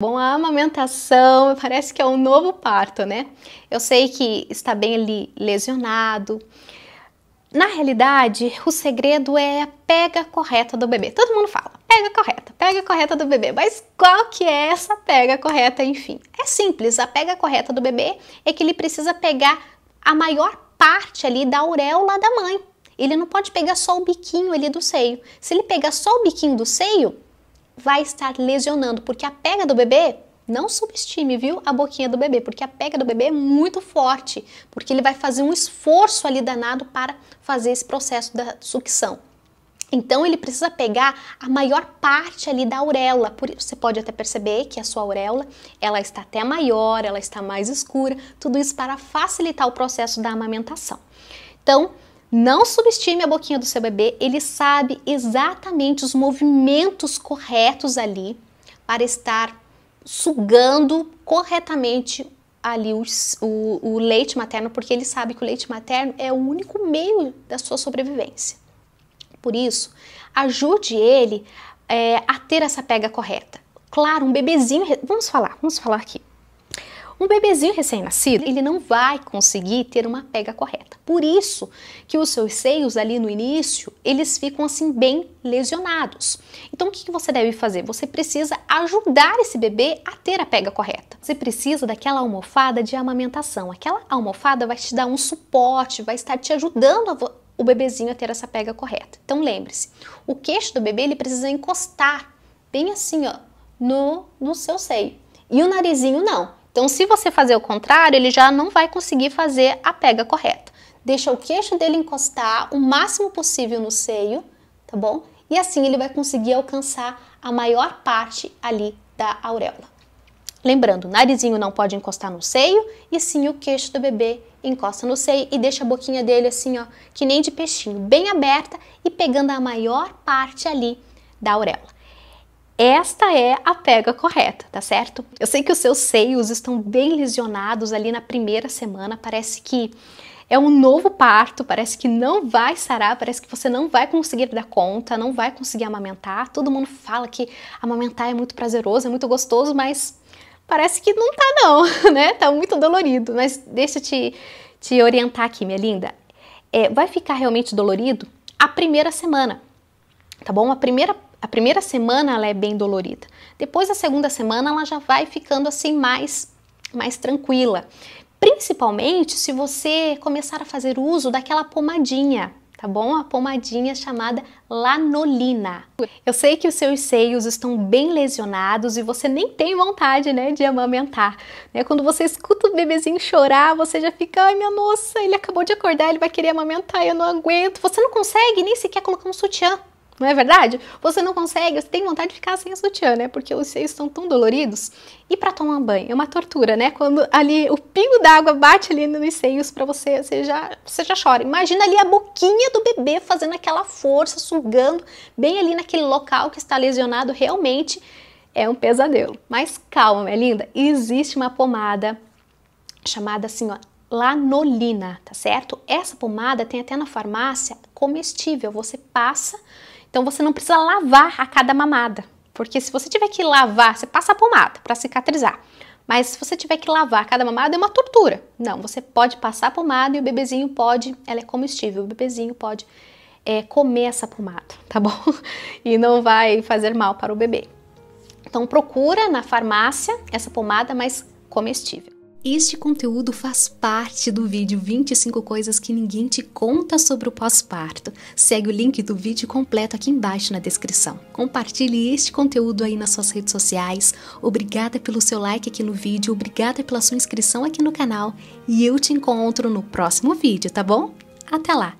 Bom, a amamentação parece que é um novo parto, né? Eu sei que está bem ali lesionado. Na realidade, o segredo é a pega correta do bebê. Todo mundo fala, pega correta, pega correta do bebê. Mas qual que é essa pega correta, enfim? É simples, a pega correta do bebê é que ele precisa pegar a maior parte ali da auréola da mãe. Ele não pode pegar só o biquinho ali do seio. Se ele pegar só o biquinho do seio, vai estar lesionando, porque a pega do bebê não subestime, viu, a boquinha do bebê, porque a pega do bebê é muito forte, porque ele vai fazer um esforço ali danado para fazer esse processo da sucção. Então ele precisa pegar a maior parte ali da auréola. Por, você pode até perceber que a sua auréola, ela está até maior, ela está mais escura, tudo isso para facilitar o processo da amamentação. Então, não subestime a boquinha do seu bebê, ele sabe exatamente os movimentos corretos ali para estar sugando corretamente ali o, o, o, leite materno, porque ele sabe que o leite materno é o único meio da sua sobrevivência. Por isso, ajude ele é, a ter essa pega correta. Claro, um bebezinho, vamos falar, vamos falar aqui. Um bebezinho recém-nascido, ele não vai conseguir ter uma pega correta. Por isso que os seus seios ali no início, eles ficam assim bem lesionados. Então o que você deve fazer? Você precisa ajudar esse bebê a ter a pega correta. Você precisa daquela almofada de amamentação. Aquela almofada vai te dar um suporte, vai estar te ajudando a o bebezinho a ter essa pega correta. Então lembre-se, o queixo do bebê ele precisa encostar bem assim, ó, no, no seu seio. E o narizinho não. Então, se você fazer o contrário, ele já não vai conseguir fazer a pega correta. Deixa o queixo dele encostar o máximo possível no seio, tá bom? E assim ele vai conseguir alcançar a maior parte ali da auréola. Lembrando, o narizinho não pode encostar no seio e sim o queixo do bebê encosta no seio e deixa a boquinha dele assim, ó, que nem de peixinho, bem aberta e pegando a maior parte ali da auréola. Esta é a pega correta, tá certo? Eu sei que os seus seios estão bem lesionados ali na primeira semana, parece que é um novo parto, parece que não vai sarar, parece que você não vai conseguir dar conta, não vai conseguir amamentar. Todo mundo fala que amamentar é muito prazeroso, é muito gostoso, mas parece que não tá não, né? Tá muito dolorido. Mas deixa eu te, te orientar aqui, minha linda. É, vai ficar realmente dolorido a primeira semana, tá bom? A primeira a primeira semana ela é bem dolorida. Depois da segunda semana ela já vai ficando assim mais mais tranquila. Principalmente se você começar a fazer uso daquela pomadinha, tá bom? A pomadinha chamada lanolina. Eu sei que os seus seios estão bem lesionados e você nem tem vontade, né, de amamentar. Né? Quando você escuta o bebezinho chorar, você já fica, ai minha nossa, ele acabou de acordar, ele vai querer amamentar, eu não aguento. Você não consegue nem sequer colocar um sutiã não é verdade? Você não consegue, você tem vontade de ficar sem a sutiã, né? Porque os seios estão tão doloridos. E para tomar banho é uma tortura, né? Quando ali o pingo d'água bate ali nos seios para você, você já, você já chora. Imagina ali a boquinha do bebê fazendo aquela força, sugando bem ali naquele local que está lesionado realmente. É um pesadelo. Mas calma, minha linda, existe uma pomada chamada assim, ó, lanolina, tá certo? Essa pomada tem até na farmácia comestível, você passa então você não precisa lavar a cada mamada, porque se você tiver que lavar, você passa a pomada para cicatrizar. Mas se você tiver que lavar cada mamada, é uma tortura. Não, você pode passar a pomada e o bebezinho pode, ela é comestível, o bebezinho pode é, comer essa pomada, tá bom? E não vai fazer mal para o bebê. Então procura na farmácia essa pomada mais comestível. Este conteúdo faz parte do vídeo 25 coisas que ninguém te conta sobre o pós-parto. Segue o link do vídeo completo aqui embaixo na descrição. Compartilhe este conteúdo aí nas suas redes sociais. Obrigada pelo seu like aqui no vídeo, obrigada pela sua inscrição aqui no canal e eu te encontro no próximo vídeo, tá bom? Até lá.